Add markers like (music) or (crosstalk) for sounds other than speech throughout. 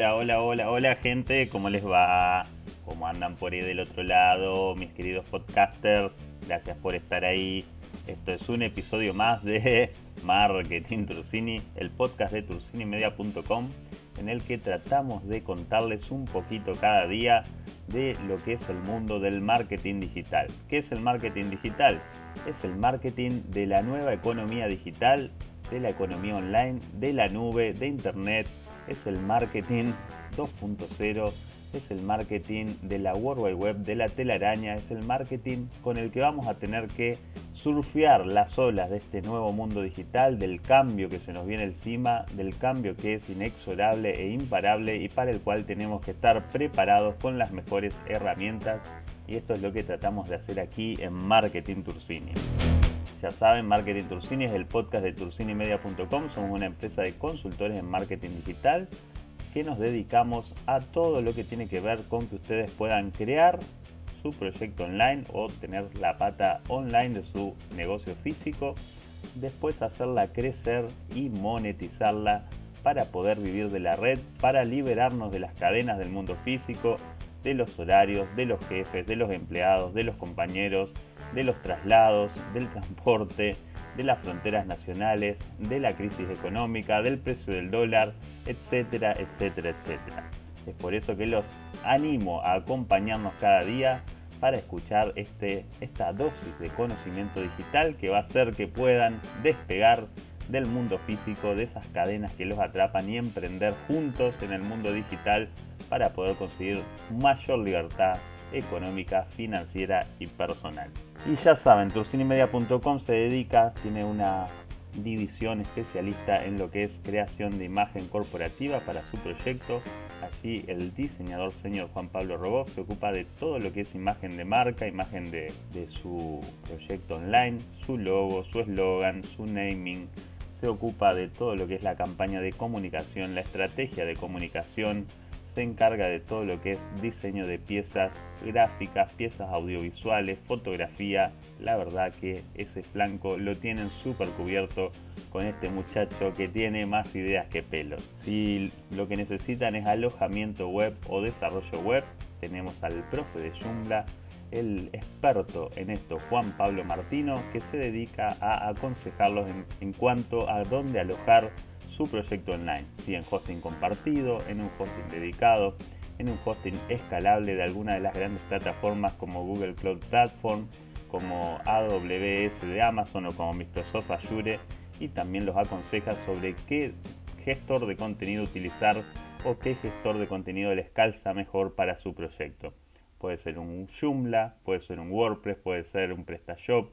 Hola, hola, hola, hola gente, ¿cómo les va? ¿Cómo andan por ahí del otro lado? Mis queridos podcasters, gracias por estar ahí. Esto es un episodio más de (laughs) Marketing Trucini, el podcast de trucinimedia.com, en el que tratamos de contarles un poquito cada día de lo que es el mundo del marketing digital. ¿Qué es el marketing digital? Es el marketing de la nueva economía digital, de la economía online, de la nube, de internet es el marketing 2.0, es el marketing de la World Wide Web, de la telaraña, es el marketing con el que vamos a tener que surfear las olas de este nuevo mundo digital, del cambio que se nos viene encima, del cambio que es inexorable e imparable y para el cual tenemos que estar preparados con las mejores herramientas. Y esto es lo que tratamos de hacer aquí en Marketing Turcini. Ya saben, Marketing Turcini es el podcast de tursinimedia.com. Somos una empresa de consultores en marketing digital que nos dedicamos a todo lo que tiene que ver con que ustedes puedan crear su proyecto online o tener la pata online de su negocio físico, después hacerla crecer y monetizarla para poder vivir de la red, para liberarnos de las cadenas del mundo físico, de los horarios, de los jefes, de los empleados, de los compañeros, de los traslados, del transporte, de las fronteras nacionales, de la crisis económica, del precio del dólar, etcétera, etcétera, etcétera. Es por eso que los animo a acompañarnos cada día para escuchar este, esta dosis de conocimiento digital que va a hacer que puedan despegar del mundo físico, de esas cadenas que los atrapan y emprender juntos en el mundo digital para poder conseguir mayor libertad, económica, financiera y personal. Y ya saben, turcinimedia.com se dedica, tiene una división especialista en lo que es creación de imagen corporativa para su proyecto. Aquí el diseñador señor Juan Pablo robó se ocupa de todo lo que es imagen de marca, imagen de, de su proyecto online, su logo, su eslogan, su naming. Se ocupa de todo lo que es la campaña de comunicación, la estrategia de comunicación, se encarga de todo lo que es diseño de piezas gráficas, piezas audiovisuales, fotografía. La verdad que ese flanco lo tienen súper cubierto con este muchacho que tiene más ideas que pelos. Si lo que necesitan es alojamiento web o desarrollo web, tenemos al profe de Joomla, el experto en esto, Juan Pablo Martino, que se dedica a aconsejarlos en cuanto a dónde alojar su proyecto online, si en hosting compartido, en un hosting dedicado, en un hosting escalable de alguna de las grandes plataformas como Google Cloud Platform, como AWS de Amazon o como Microsoft Azure y también los aconseja sobre qué gestor de contenido utilizar o qué gestor de contenido les calza mejor para su proyecto. Puede ser un Joomla, puede ser un WordPress, puede ser un PrestaShop,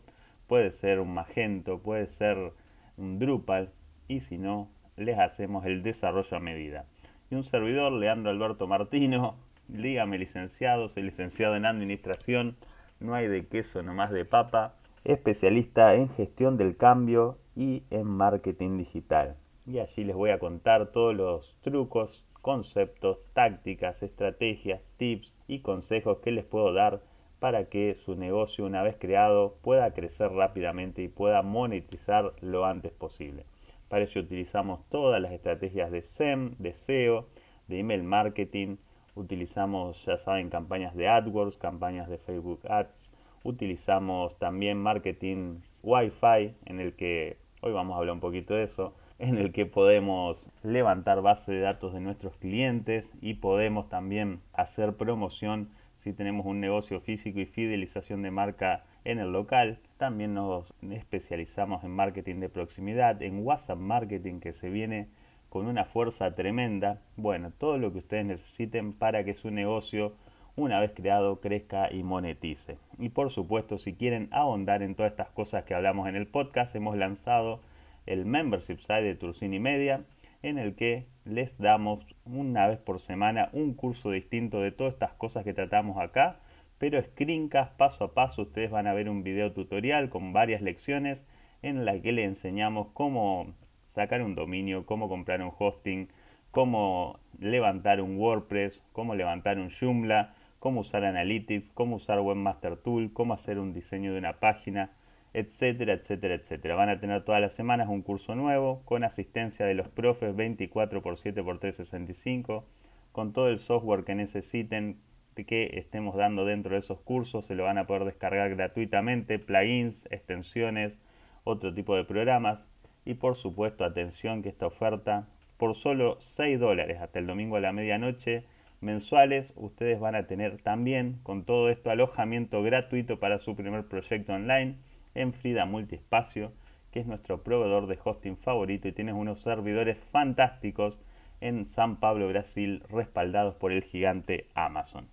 puede ser un Magento, puede ser un Drupal y si no, les hacemos el desarrollo a medida. Y un servidor, Leandro Alberto Martino, dígame licenciado, soy licenciado en administración, no hay de queso, nomás de papa, especialista en gestión del cambio y en marketing digital. Y allí les voy a contar todos los trucos, conceptos, tácticas, estrategias, tips y consejos que les puedo dar para que su negocio una vez creado pueda crecer rápidamente y pueda monetizar lo antes posible. Para eso utilizamos todas las estrategias de SEM, de SEO, de email marketing. Utilizamos, ya saben, campañas de AdWords, campañas de Facebook Ads. Utilizamos también marketing Wi-Fi, en el que hoy vamos a hablar un poquito de eso, en el que podemos levantar base de datos de nuestros clientes y podemos también hacer promoción si tenemos un negocio físico y fidelización de marca en el local. También nos especializamos en marketing de proximidad, en WhatsApp marketing que se viene con una fuerza tremenda. Bueno, todo lo que ustedes necesiten para que su negocio, una vez creado, crezca y monetice. Y por supuesto, si quieren ahondar en todas estas cosas que hablamos en el podcast, hemos lanzado el membership site de Turcini Media, en el que les damos una vez por semana un curso distinto de todas estas cosas que tratamos acá pero screencast paso a paso ustedes van a ver un video tutorial con varias lecciones en la que le enseñamos cómo sacar un dominio, cómo comprar un hosting, cómo levantar un WordPress, cómo levantar un Joomla, cómo usar Analytics, cómo usar Webmaster Tool, cómo hacer un diseño de una página, etcétera, etcétera, etcétera. Van a tener todas las semanas un curso nuevo con asistencia de los profes 24 x 7 x 365 con todo el software que necesiten, que estemos dando dentro de esos cursos. Se lo van a poder descargar gratuitamente, plugins, extensiones, otro tipo de programas. Y por supuesto, atención que esta oferta, por solo 6 dólares hasta el domingo a la medianoche mensuales, ustedes van a tener también con todo esto alojamiento gratuito para su primer proyecto online en Frida Multispacio. que es nuestro proveedor de hosting favorito y tiene unos servidores fantásticos en San Pablo, Brasil, respaldados por el gigante Amazon.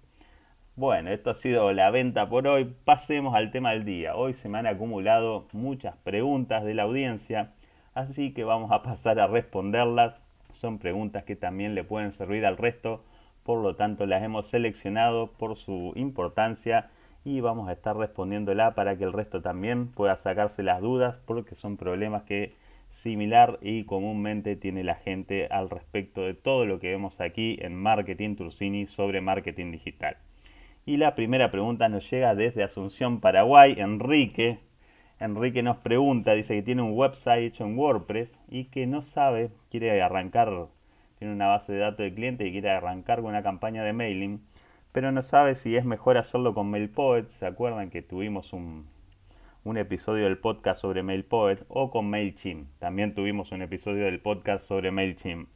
Bueno, esto ha sido la venta por hoy. Pasemos al tema del día. Hoy se me han acumulado muchas preguntas de la audiencia, así que vamos a pasar a responderlas. Son preguntas que también le pueden servir al resto, por lo tanto las hemos seleccionado por su importancia y vamos a estar respondiéndola para que el resto también pueda sacarse las dudas porque son problemas que similar y comúnmente tiene la gente al respecto de todo lo que vemos aquí en Marketing Turcini sobre marketing digital. Y la primera pregunta nos llega desde Asunción, Paraguay. Enrique, Enrique nos pregunta, dice que tiene un website hecho en WordPress y que no sabe, quiere arrancar, tiene una base de datos de cliente y quiere arrancar con una campaña de mailing, pero no sabe si es mejor hacerlo con MailPoet. ¿Se acuerdan que tuvimos un, episodio del podcast sobre MailPoet o con MailChimp? También tuvimos un episodio del podcast sobre MailChimp.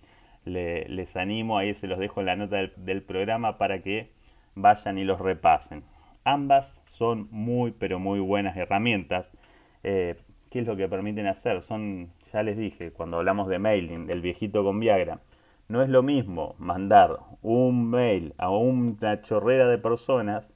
les animo, ahí se los dejo en la nota del programa para que vayan y los repasen. Ambas son muy pero muy buenas herramientas. Eh, ¿Qué es lo que permiten hacer? Son, ya les dije, cuando hablamos de mailing, del viejito con Viagra, no es lo mismo mandar un mail a una chorrera de personas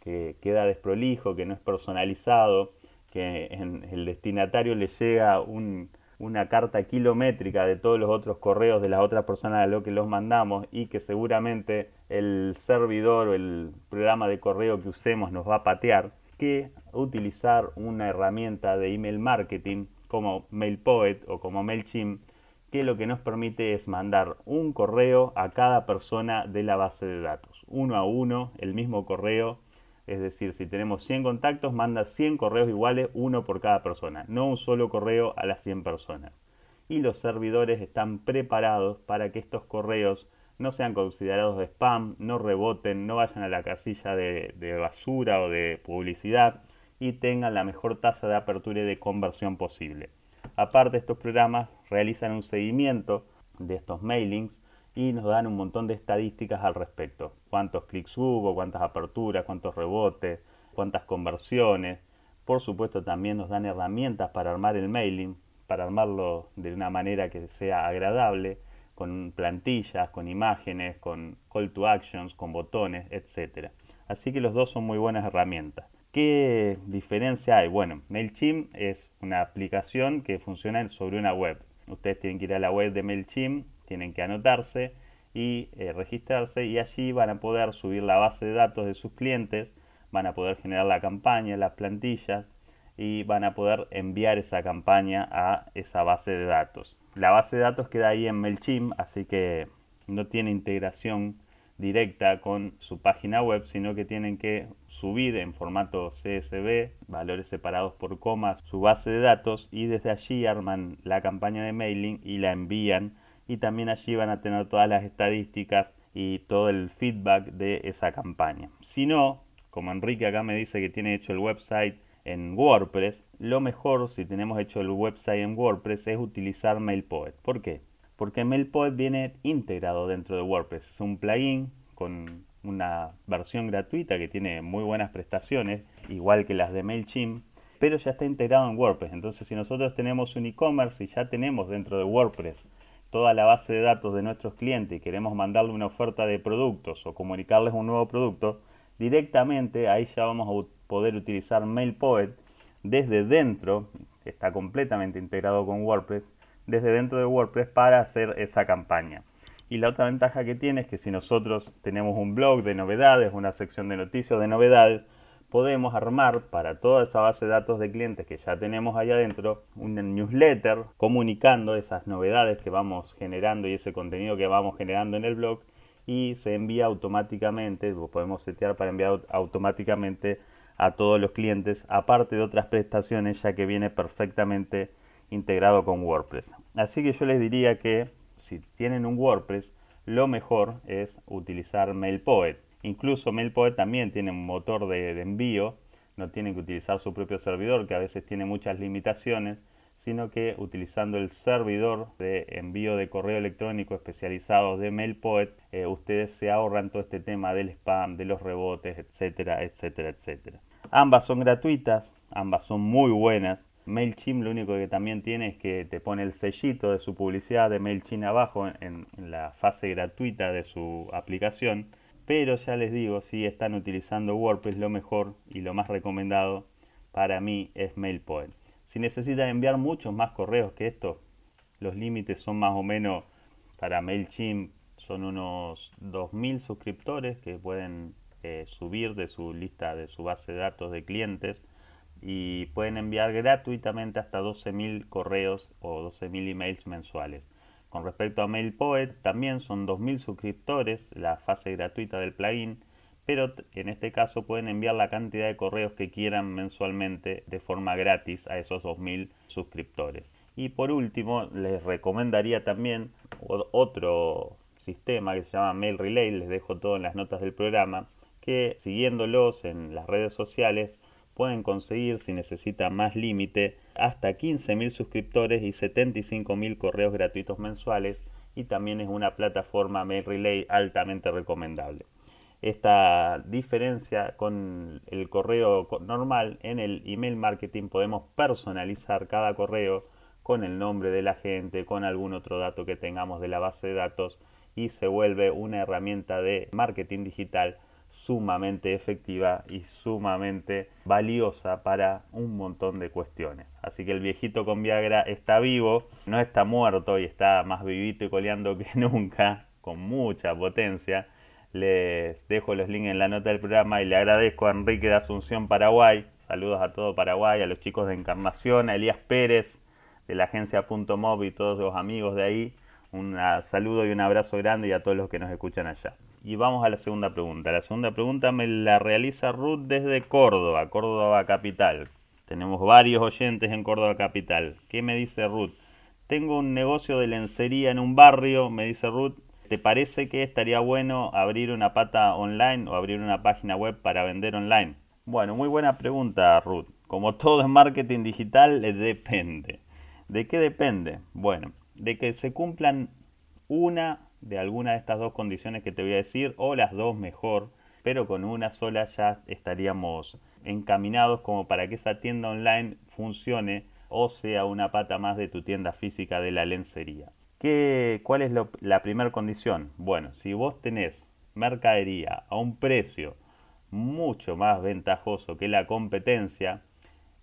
que queda desprolijo, que no es personalizado, que en el destinatario le llega un, una carta kilométrica de todos los otros correos de las otras personas a lo que los mandamos y que seguramente el servidor o el programa de correo que usemos nos va a patear, que utilizar una herramienta de email marketing como MailPoet o como MailChimp, que lo que nos permite es mandar un correo a cada persona de la base de datos, uno a uno, el mismo correo es decir, si tenemos 100 contactos, manda 100 correos iguales, uno por cada persona, no un solo correo a las 100 personas. Y los servidores están preparados para que estos correos no sean considerados de spam, no reboten, no vayan a la casilla de, de basura o de publicidad y tengan la mejor tasa de apertura y de conversión posible. Aparte, estos programas realizan un seguimiento de estos mailings y nos dan un montón de estadísticas al respecto. Cuántos clics hubo, cuántas aperturas, cuántos rebotes, cuántas conversiones. Por supuesto también nos dan herramientas para armar el mailing, para armarlo de una manera que sea agradable, con plantillas, con imágenes, con call to actions, con botones, etc. Así que los dos son muy buenas herramientas. ¿Qué diferencia hay? Bueno, MailChimp es una aplicación que funciona sobre una web. Ustedes tienen que ir a la web de MailChimp, tienen que anotarse y eh, registrarse y allí van a poder subir la base de datos de sus clientes, van a poder generar la campaña, las plantillas y van a poder enviar esa campaña a esa base de datos. La base de datos queda ahí en MailChimp, así que no tiene integración directa con su página web, sino que tienen que subir en formato CSV, valores separados por comas, su base de datos y desde allí arman la campaña de mailing y la envían y también allí van a tener todas las estadísticas y todo el feedback de esa campaña. Si no, como Enrique acá me dice que tiene hecho el website en WordPress, lo mejor si tenemos hecho el website en WordPress es utilizar MailPoet. ¿Por qué? Porque MailPoet viene integrado dentro de WordPress. Es un plugin con una versión gratuita que tiene muy buenas prestaciones, igual que las de MailChimp, pero ya está integrado en WordPress. Entonces, si nosotros tenemos un e-commerce y ya tenemos dentro de WordPress toda la base de datos de nuestros clientes y queremos mandarle una oferta de productos o comunicarles un nuevo producto, directamente ahí ya vamos a poder utilizar MailPoet desde dentro, está completamente integrado con WordPress, desde dentro de WordPress para hacer esa campaña. Y la otra ventaja que tiene es que si nosotros tenemos un blog de novedades, una sección de noticias de novedades, podemos armar para toda esa base de datos de clientes que ya tenemos ahí adentro un newsletter comunicando esas novedades que vamos generando y ese contenido que vamos generando en el blog y se envía automáticamente, lo podemos setear para enviar automáticamente a todos los clientes, aparte de otras prestaciones ya que viene perfectamente integrado con WordPress. Así que yo les diría que si tienen un WordPress, lo mejor es utilizar MailPoet Incluso MailPoet también tiene un motor de, envío, no tienen que utilizar su propio servidor, que a veces tiene muchas limitaciones, sino que utilizando el servidor de envío de correo electrónico especializado de MailPoet, eh, ustedes se ahorran todo este tema del spam, de los rebotes, etcétera, etcétera, etcétera. Ambas son gratuitas, ambas son muy buenas. MailChimp lo único que también tiene es que te pone el sellito de su publicidad de MailChimp abajo en la fase gratuita de su aplicación pero ya les digo, si están utilizando WordPress, lo mejor y lo más recomendado para mí es MailPoint. Si necesitan enviar muchos más correos que estos, los límites son más o menos para MailChimp, son unos 2.000 suscriptores que pueden eh, subir de su lista, de su base de datos de clientes y pueden enviar gratuitamente hasta 12.000 correos o 12.000 emails mensuales. Con respecto a MailPoet, también son 2.000 suscriptores la fase gratuita del plugin, pero en este caso pueden enviar la cantidad de correos que quieran mensualmente de forma gratis a esos 2.000 suscriptores. Y por último, les recomendaría también otro sistema que se llama Mail Relay, les dejo todo en las notas del programa, que siguiéndolos en las redes sociales pueden conseguir si necesita más límite hasta 15.000 suscriptores y 75.000 correos gratuitos mensuales y también es una plataforma Mail Relay altamente recomendable. Esta diferencia con el correo normal, en el email marketing podemos personalizar cada correo con el nombre de la gente, con algún otro dato que tengamos de la base de datos y se vuelve una herramienta de marketing digital sumamente efectiva y sumamente valiosa para un montón de cuestiones. Así que el viejito con Viagra está vivo, no está muerto y está más vivito y coleando que (laughs) nunca, con mucha potencia. Les dejo los links en la nota del programa y le agradezco a Enrique de Asunción Paraguay. Saludos a todo Paraguay, a los chicos de Encarnación, a Elías Pérez de la agencia Punto Mob y todos los amigos de ahí un saludo y un abrazo grande y a todos los que nos escuchan allá. Y vamos a la segunda pregunta. La segunda pregunta me la realiza Ruth desde Córdoba, Córdoba Capital. Tenemos varios oyentes en Córdoba Capital. ¿Qué me dice Ruth? Tengo un negocio de lencería en un barrio, me dice Ruth. ¿Te parece que estaría bueno abrir una pata online o abrir una página web para vender online? Bueno, muy buena pregunta, Ruth. Como todo es marketing digital, depende. ¿De qué depende? Bueno, de que se cumplan una de alguna de estas dos condiciones que te voy a decir, o las dos mejor, pero con una sola ya estaríamos encaminados como para que esa tienda online funcione o sea una pata más de tu tienda física de la lencería. ¿Qué, ¿Cuál es la primera condición? Bueno, si vos tenés mercadería a un precio mucho más ventajoso que la competencia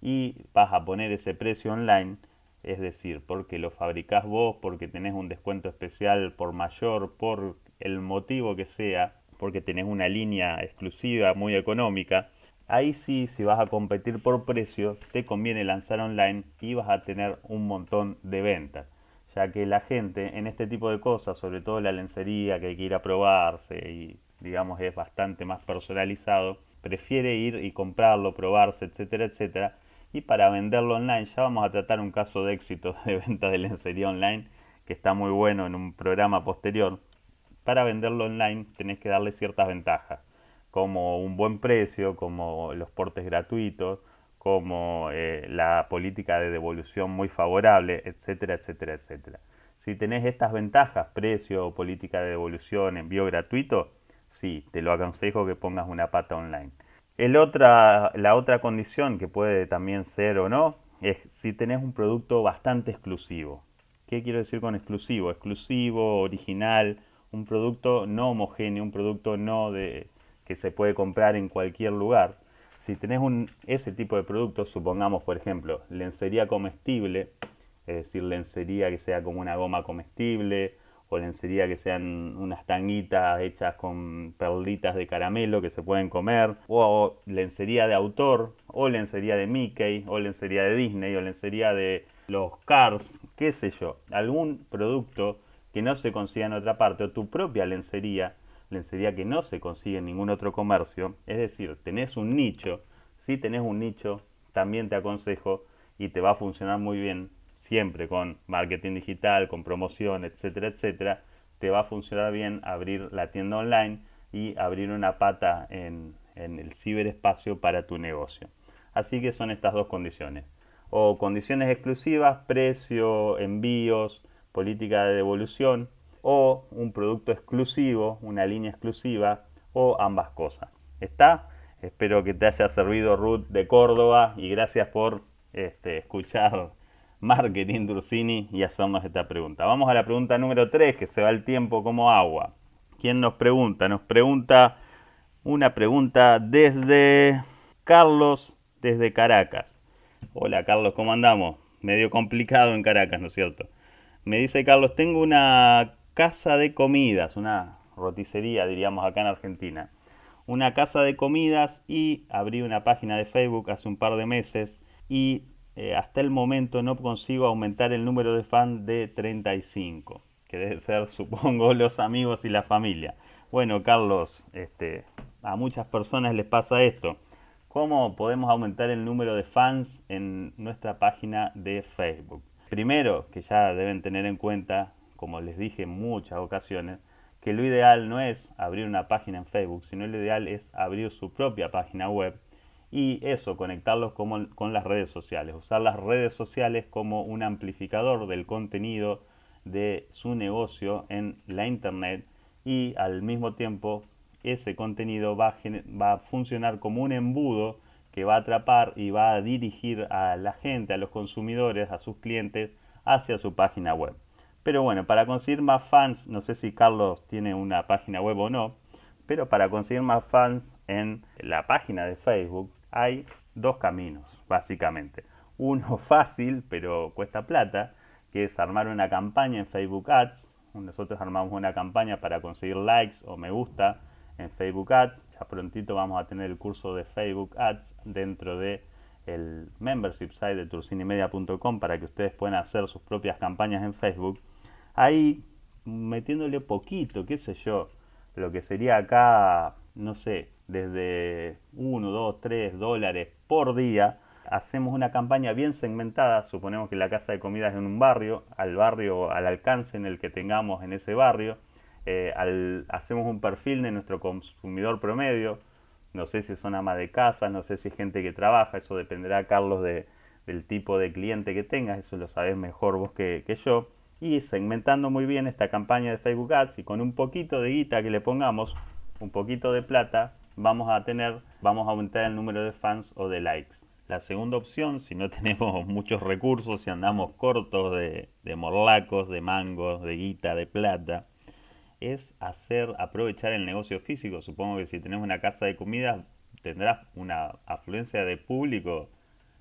y vas a poner ese precio online, es decir, porque lo fabricás vos, porque tenés un descuento especial por mayor, por el motivo que sea, porque tenés una línea exclusiva muy económica, ahí sí, si vas a competir por precio, te conviene lanzar online y vas a tener un montón de ventas, ya que la gente en este tipo de cosas, sobre todo la lencería que hay que ir a probarse y digamos es bastante más personalizado, prefiere ir y comprarlo, probarse, etcétera, etcétera, y para venderlo online. Ya vamos a tratar un caso de éxito de venta de lencería online que está muy bueno en un programa posterior. Para venderlo online tenés que darle ciertas ventajas, como un buen precio, como los portes gratuitos, como eh, la política de devolución muy favorable, etcétera, etcétera, etcétera. Si tenés estas ventajas, precio, política de devolución, envío gratuito, sí, te lo aconsejo que pongas una pata online la otra condición que puede también ser o no es si tenés un producto bastante exclusivo. ¿Qué quiero decir con exclusivo? Exclusivo, original, un producto no homogéneo, un producto no de, que se puede comprar en cualquier lugar. Si tenés un, ese tipo de producto, supongamos por ejemplo lencería comestible, es decir, lencería que sea como una goma comestible o lencería que sean unas tanguitas hechas con perlitas de caramelo que se pueden comer, o lencería de autor, o lencería de Mickey, o lencería de Disney, o lencería de los Cars, qué sé yo, algún producto que no se consiga en otra parte, o tu propia lencería, lencería que no se consigue en ningún otro comercio, es decir, tenés un nicho, si tenés un nicho, también te aconsejo y te va a funcionar muy bien siempre con marketing digital, con promoción, etcétera, etcétera, te va a funcionar bien abrir la tienda online y abrir una pata en, el ciberespacio para tu negocio. Así que son estas dos condiciones. O condiciones exclusivas, precio, envíos, política de devolución, o un producto exclusivo, una línea exclusiva, o ambas cosas. ¿Está? Espero que te haya servido Ruth de Córdoba y gracias por este, escuchar Marketing Dursini y hacemos esta pregunta. Vamos a la pregunta número 3, que se va el tiempo como agua. ¿Quién nos pregunta? Nos pregunta una pregunta desde Carlos, desde Caracas. Hola Carlos, ¿cómo andamos? Medio complicado en Caracas, ¿no es cierto? Me dice Carlos, tengo una casa de comidas, una roticería, diríamos acá en Argentina. Una casa de comidas y abrí una página de Facebook hace un par de meses y eh, hasta el momento no consigo aumentar el número de fans de 35, que debe ser, (laughs) supongo, los amigos y la familia. Bueno, Carlos, este, a muchas personas les pasa esto. ¿Cómo podemos aumentar el número de fans en nuestra página de Facebook? Primero, que ya deben tener en cuenta, como les dije en muchas ocasiones, que lo ideal no es abrir una página en Facebook, sino lo ideal es abrir su propia página web y eso, conectarlos con las redes sociales, usar las redes sociales como un amplificador del contenido de su negocio en la internet y al mismo tiempo ese contenido va va a funcionar como un embudo que va a atrapar y va a dirigir a la gente, a los consumidores, a sus clientes hacia su página web. Pero bueno, para conseguir más fans, no sé si Carlos tiene una página web o no, pero para conseguir más fans en la página de Facebook, hay dos caminos, básicamente. Uno (laughs) fácil, pero cuesta plata, que es armar una campaña en Facebook Ads. Nosotros armamos una campaña para conseguir likes o me gusta en Facebook Ads. Ya prontito vamos a tener el curso de Facebook Ads dentro de el membership site de turcinimedia.com para que ustedes puedan hacer sus propias campañas en Facebook. Ahí metiéndole poquito, qué sé yo, lo que sería acá, no sé, desde 1, 2, 3 dólares por día. Hacemos una campaña bien segmentada, suponemos que la casa de comida es en un barrio, al barrio, al alcance en el que tengamos en ese barrio. Eh, hacemos un perfil de nuestro consumidor promedio, no sé si son ama de casa, no sé si es gente que trabaja, eso dependerá, Carlos, del tipo de cliente que tengas, eso lo sabes mejor vos que, que yo. Y segmentando muy bien esta campaña de Facebook Ads y con un poquito de guita que le pongamos, un poquito de plata, vamos a tener, vamos a aumentar el número de fans o de likes. La segunda opción, si no (laughs) tenemos muchos recursos, si andamos cortos de, morlacos, de mangos, de guita, de plata, es hacer aprovechar el negocio físico. Supongo que si tenemos una casa de comidas tendrás una afluencia de público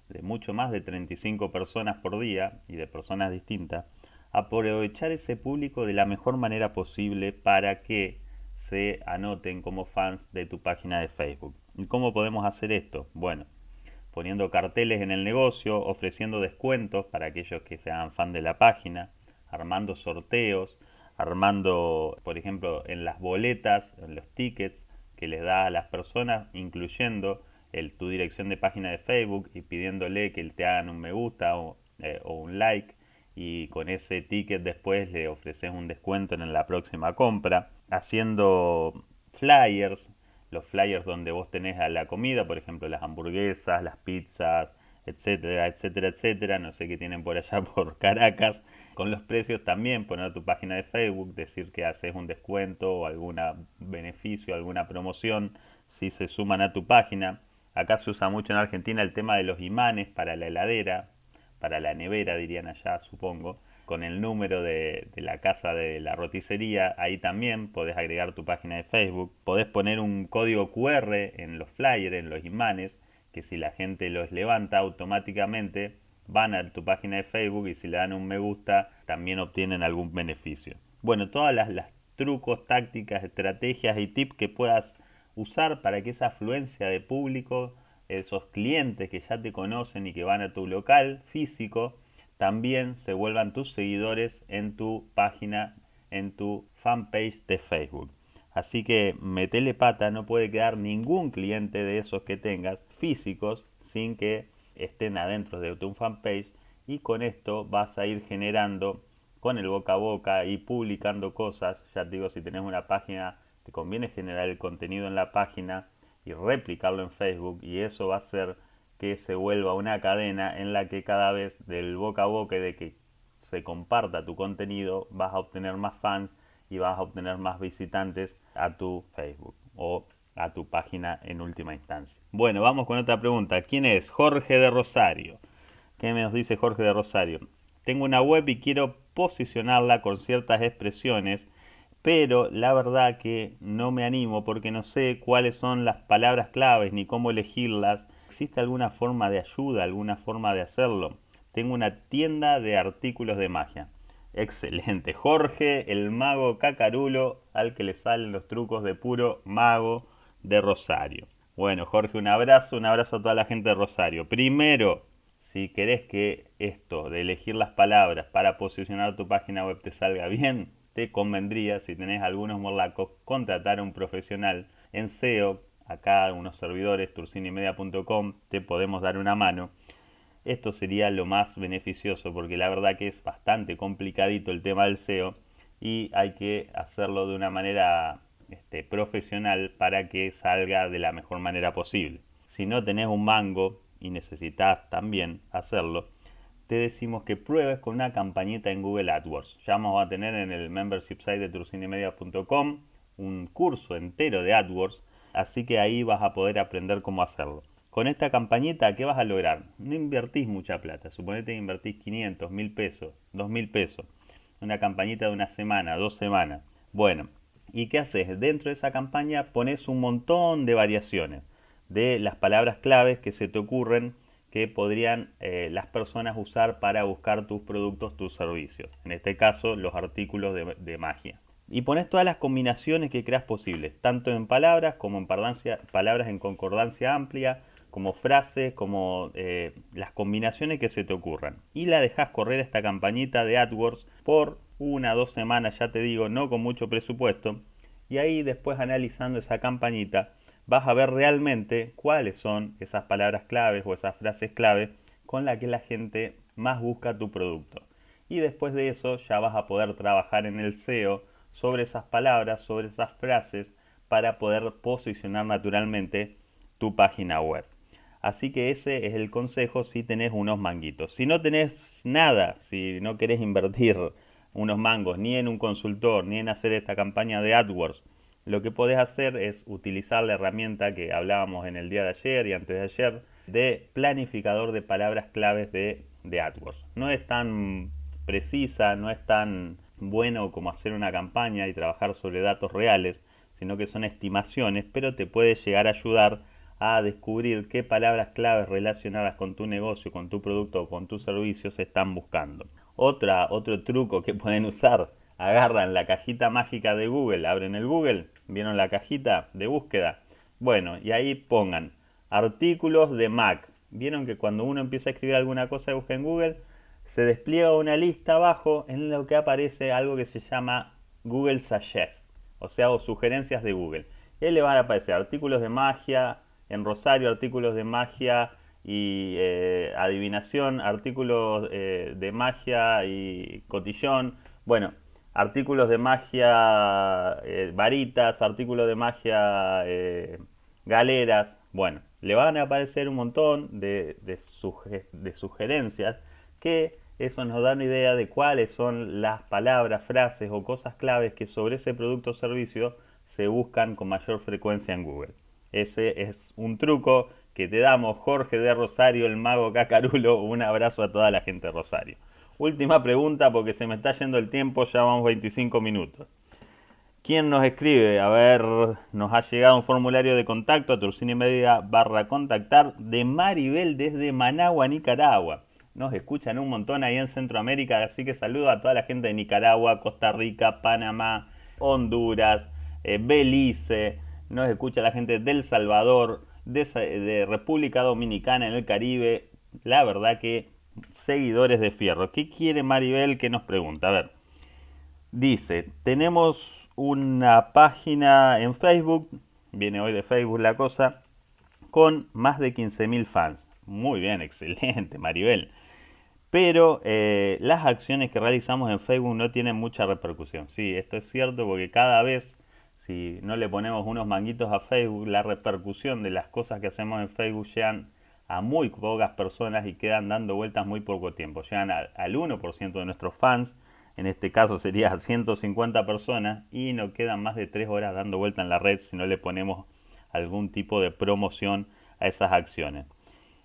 de mucho más de 35 personas por día y de personas distintas. Aprovechar ese público de la mejor manera posible para que se anoten como fans de tu página de Facebook. ¿Y cómo podemos hacer esto? Bueno, poniendo carteles en el negocio, ofreciendo descuentos para aquellos que sean fan de la página, armando sorteos, armando, por ejemplo, en las boletas, en los tickets que les da a las personas, incluyendo el, tu dirección de página de Facebook y pidiéndole que te hagan un me gusta o eh, un like y con ese ticket después le ofreces un descuento en la próxima compra, haciendo flyers, los flyers donde vos tenés a la comida, por ejemplo, las hamburguesas, las pizzas, etcétera, etcétera, etcétera, no sé qué tienen por allá (laughs) por Caracas, con los precios también poner tu página de Facebook, decir que haces un descuento o algún beneficio, alguna promoción si se suman a tu página. Acá se usa mucho en Argentina el tema de los imanes para la heladera, para la nevera, dirían allá, supongo, con el número de, la casa de la roticería, ahí también podés agregar tu página de Facebook, podés poner un código QR en los flyers, en los imanes, que si la gente los levanta automáticamente van a tu página de Facebook y si le dan un me gusta también obtienen algún beneficio. Bueno, todas las trucos, tácticas, estrategias y tips que puedas usar para que esa afluencia de público esos clientes que ya te conocen y que van a tu local físico, también se vuelvan tus seguidores en tu página, en tu fanpage de Facebook. Así que metele pata, no puede quedar ningún cliente de esos que tengas físicos sin que estén adentro de tu fanpage y con esto vas a ir generando con el boca a boca y publicando cosas. Ya te digo, si tenés una página, te conviene generar el contenido en la página y replicarlo en Facebook y eso va a hacer que se vuelva una cadena en la que cada vez del boca a boca de que se comparta tu contenido vas a obtener más fans y vas a obtener más visitantes a tu Facebook o a tu página en última instancia. Bueno, vamos con otra pregunta. ¿Quién es? Jorge de Rosario. ¿Qué nos dice Jorge de Rosario? Tengo una web y quiero posicionarla con ciertas expresiones pero la verdad que no me animo porque no sé cuáles son las palabras claves ni cómo elegirlas. ¿Existe alguna forma de ayuda, alguna forma de hacerlo? Tengo una tienda de artículos de magia. Excelente. (laughs) Jorge, el mago cacarulo, al que le salen los trucos de puro mago de Rosario. Bueno, Jorge, un abrazo, un abrazo a toda la gente de Rosario. Primero, si querés que esto de elegir las palabras para posicionar tu página web te salga bien, te convendría, si tenés algunos morlacos, contratar a un profesional en SEO. Acá unos servidores, turcinimedia.com, te podemos dar una mano. Esto sería lo más beneficioso porque la verdad que es bastante complicadito el tema del SEO y hay que hacerlo de una manera este, profesional para que salga de la mejor manera posible. Si no tenés un mango y necesitas también hacerlo, te decimos que pruebes con una campañita en Google AdWords. Ya vamos a tener en el membership site de turcinemedia.com un curso entero de AdWords, así que ahí vas a poder aprender cómo hacerlo. Con esta campañita, ¿qué vas a lograr? No invertís mucha plata, suponete que invertís 500, 1000 pesos, 2000 pesos. Una campañita de una semana, dos semanas. Bueno, ¿y qué haces? Dentro de esa campaña pones un montón de variaciones de las palabras claves que se te ocurren que podrían eh, las personas usar para buscar tus productos, tus servicios. En este caso, los artículos de, magia. Y pones todas las combinaciones que creas posibles, tanto en palabras como en palabras en concordancia amplia, como frases, como eh, las combinaciones que se te ocurran. Y la dejas correr esta campañita de AdWords por una o dos semanas, ya te digo, no con mucho presupuesto. Y ahí después analizando esa campañita, vas a ver realmente cuáles son esas palabras claves o esas frases clave con las que la gente más busca tu producto. Y después de eso ya vas a poder trabajar en el SEO sobre esas palabras, sobre esas frases, para poder posicionar naturalmente tu página web. Así que ese es el consejo si tenés unos manguitos. Si no tenés nada, si no querés invertir unos mangos ni en un consultor, ni en hacer esta campaña de AdWords, lo que podés hacer es utilizar la herramienta que hablábamos en el día de ayer y antes de ayer de planificador de palabras claves de, AdWords. No es tan precisa, no es tan bueno como hacer una campaña y trabajar sobre datos reales, sino que son estimaciones, pero te puede llegar a ayudar a descubrir qué palabras claves relacionadas con tu negocio, con tu producto o con tus servicios están buscando. Otra, otro truco que pueden usar agarran la cajita mágica de Google, abren el Google, vieron la cajita de búsqueda. Bueno, y ahí pongan artículos de Mac. Vieron que cuando uno empieza a escribir alguna cosa de busca en Google, se despliega una lista abajo en lo que aparece algo que se llama Google Suggest, o sea, o sugerencias de Google. Y le van a aparecer artículos de magia, en Rosario artículos de magia y eh, adivinación, artículos eh, de magia y cotillón. Bueno, artículos de magia eh, varitas, artículos de magia eh, galeras. Bueno, le van a aparecer un montón de, de, sugerencias que eso nos da una idea de cuáles son las palabras, frases o cosas claves que sobre ese producto o servicio se buscan con mayor frecuencia en Google. Ese es un truco que te damos, Jorge de Rosario, el mago Cacarulo. Un abrazo a toda la gente de Rosario última pregunta porque se me está yendo el tiempo, ya vamos 25 minutos. ¿Quién nos escribe? A ver, nos ha llegado un formulario de contacto a Turcini Media barra contactar de Maribel desde Managua, Nicaragua. Nos escuchan un montón ahí en Centroamérica, así que saludo a toda la gente de Nicaragua, Costa Rica, Panamá, Honduras, eh, Belice. Nos escucha la gente del Salvador, de República Dominicana en el Caribe. La verdad que seguidores de Fierro. ¿Qué quiere Maribel? que nos pregunta? A ver. Dice, tenemos una página en Facebook, viene hoy de Facebook la cosa, con más de 15.000 fans. Muy bien, (laughs) excelente, Maribel. Pero eh, las acciones que realizamos en Facebook no tienen mucha repercusión. Sí, esto es cierto porque cada vez, si no le ponemos unos manguitos a Facebook, la repercusión de las cosas que hacemos en Facebook llegan a muy pocas personas y quedan dando vueltas muy poco tiempo. Llegan al, 1% de nuestros fans, en este caso sería 150 (laughs) personas, y no quedan más de 3 horas dando vueltas en la red si no le ponemos algún tipo de promoción a esas acciones.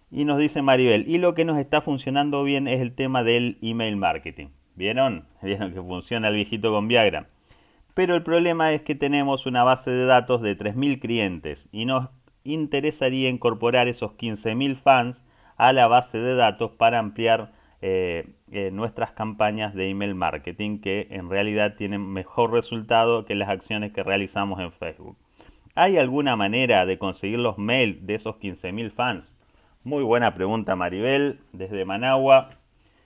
Y nos dice Maribel, y lo que nos está funcionando bien es el tema del email marketing. ¿Vieron? (laughs) ¿Vieron que funciona el viejito con Viagra? Pero el problema es que tenemos una base de datos de 3.000 clientes y nos interesaría incorporar esos 15.000 fans a la base de datos para ampliar eh, eh, nuestras campañas de email marketing que en realidad tienen mejor resultado que las acciones que realizamos en Facebook. ¿Hay alguna manera de conseguir los mails de esos 15.000 fans? Muy buena pregunta Maribel desde Managua.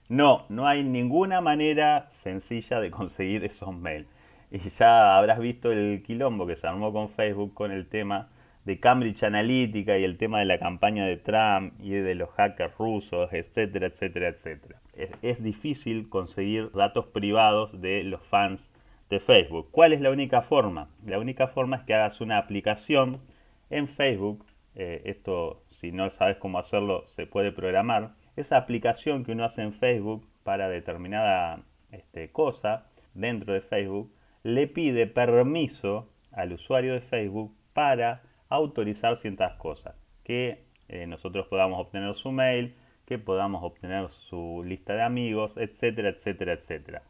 No, no hay ninguna manera sencilla de conseguir esos mails. Y ya habrás visto el quilombo que se armó con Facebook con el tema de Cambridge Analytica y el tema de la campaña de Trump y de los hackers rusos, etcétera, etcétera, etcétera. Es, difícil conseguir datos privados de los fans de Facebook. ¿Cuál es la única forma? La única forma es que hagas una aplicación en Facebook. Eh, esto, si no sabes cómo hacerlo, se puede programar. Esa aplicación que uno hace en Facebook para determinada este, cosa dentro de Facebook le pide permiso al usuario de Facebook para autorizar ciertas cosas, que eh, nosotros podamos obtener su mail, que podamos obtener su lista de amigos, etcétera, etcétera, etcétera.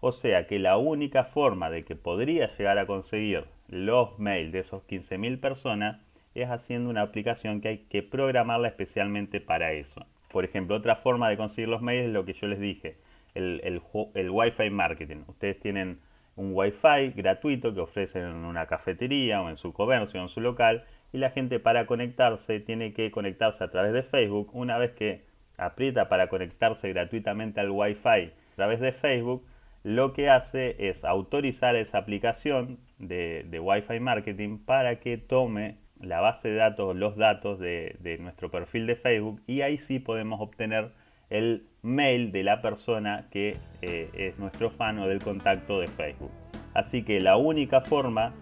O sea que la única forma de que podría llegar a conseguir los mails de esos 15.000 personas es haciendo una aplicación que hay que programarla especialmente para eso. Por ejemplo, otra forma de conseguir los mails es lo que yo les dije, el, el, el Wi-Fi marketing. Ustedes tienen un wifi gratuito que ofrecen en una cafetería o en su comercio, en su local, y la gente para conectarse tiene que conectarse a través de Facebook. Una vez que aprieta para conectarse gratuitamente al wifi a través de Facebook, lo que hace es autorizar esa aplicación de, Wi-Fi Marketing para que tome la base de datos, los datos de, de nuestro perfil de Facebook y ahí sí podemos obtener el mail de la persona que eh, es nuestro fan o del contacto de Facebook. Así que la única forma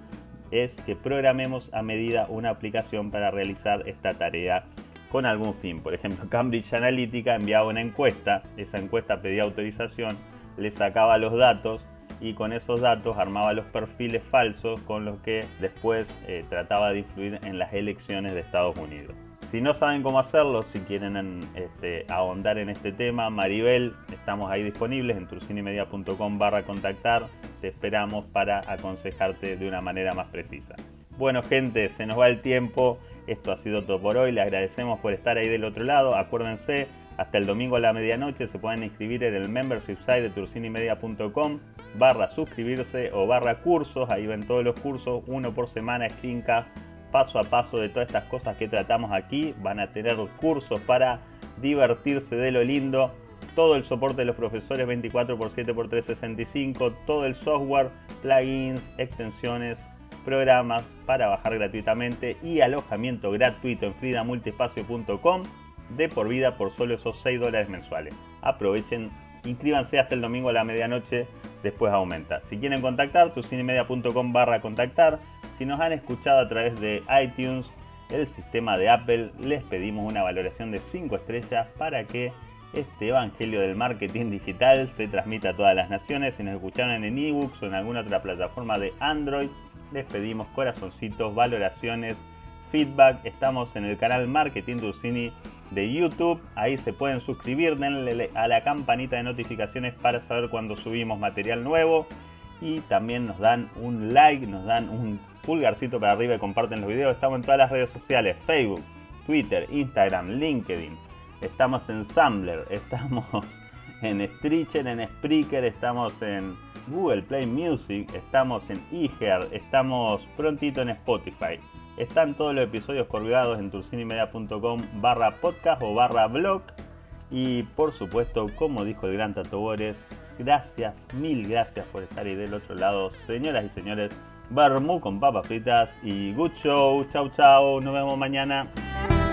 es que programemos a medida una aplicación para realizar esta tarea con algún fin. Por ejemplo, Cambridge Analytica enviaba una encuesta, esa encuesta pedía autorización, le sacaba los datos y con esos datos armaba los perfiles falsos con los que después eh, trataba de influir en las elecciones de Estados Unidos. Si no saben cómo hacerlo, si quieren este, ahondar en este tema, Maribel, estamos ahí disponibles en turcinimedia.com barra contactar. Te esperamos para aconsejarte de una manera más precisa. Bueno, gente, se nos va el tiempo. Esto ha sido todo por hoy. Le agradecemos por estar ahí del otro lado. Acuérdense, hasta el domingo a la medianoche se pueden inscribir en el membership site de turcinimedia.com barra suscribirse o barra cursos. Ahí ven todos los cursos, uno por semana, screencast paso a paso de todas estas cosas que tratamos aquí. Van a tener cursos para divertirse de lo lindo. Todo el soporte de los profesores 24x7x365. Todo el software, plugins, extensiones, programas para bajar gratuitamente. Y alojamiento gratuito en fridamultiespacio.com de por vida por solo esos 6 dólares mensuales. Aprovechen Inscríbanse hasta el domingo a la medianoche, después aumenta. Si quieren contactar, tucinemedia.com barra contactar. Si nos han escuchado a través de iTunes, el sistema de Apple, les pedimos una valoración de 5 estrellas para que este evangelio del marketing digital se transmita a todas las naciones. Si nos escucharon en ebooks o en alguna otra plataforma de Android, les pedimos corazoncitos, valoraciones, feedback. Estamos en el canal Marketing Tucini de YouTube. Ahí se pueden suscribir, denle a la campanita de notificaciones para saber cuando subimos material nuevo. Y también nos dan un like, nos dan un pulgarcito para arriba y comparten los videos. Estamos en todas las redes sociales, Facebook, Twitter, Instagram, LinkedIn. Estamos en Sambler, (laughs) estamos en Stitcher, en Spreaker, estamos en Google Play Music, estamos en iHeart, estamos prontito en Spotify. Están todos los episodios colgados en turcinimedia.com barra podcast o barra blog. Y por supuesto, como dijo el gran Tato gracias, mil gracias por estar ahí del otro lado, señoras y señores. Barmu con papas fritas y good show. Chau, chau. Nos vemos mañana.